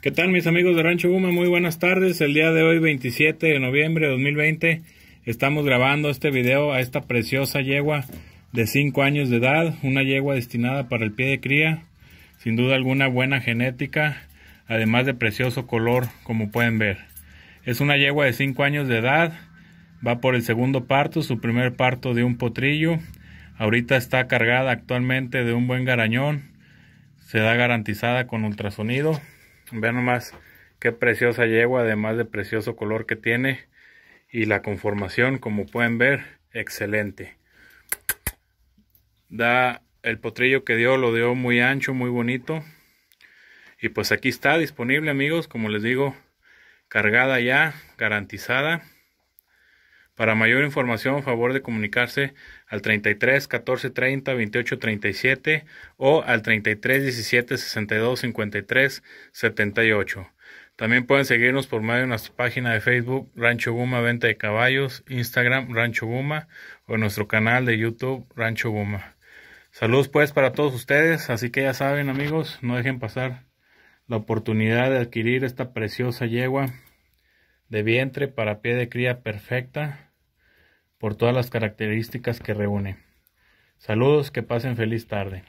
¿Qué tal mis amigos de Rancho Guma? Muy buenas tardes. El día de hoy, 27 de noviembre de 2020, estamos grabando este video a esta preciosa yegua de 5 años de edad, una yegua destinada para el pie de cría, sin duda alguna buena genética, además de precioso color, como pueden ver. Es una yegua de 5 años de edad, va por el segundo parto, su primer parto de un potrillo. Ahorita está cargada actualmente de un buen garañón, se da garantizada con ultrasonido. Vean nomás qué preciosa yegua, además de precioso color que tiene. Y la conformación, como pueden ver, excelente. Da el potrillo que dio, lo dio muy ancho, muy bonito. Y pues aquí está disponible amigos, como les digo, cargada ya, garantizada. Para mayor información, favor de comunicarse al 33 14 30 28 37 o al 33 17 62 53 78. También pueden seguirnos por medio de nuestra página de Facebook Rancho Guma Venta de Caballos, Instagram Rancho Guma o nuestro canal de YouTube Rancho Guma. Saludos pues para todos ustedes, así que ya saben amigos, no dejen pasar la oportunidad de adquirir esta preciosa yegua de vientre para pie de cría perfecta por todas las características que reúne. Saludos, que pasen feliz tarde.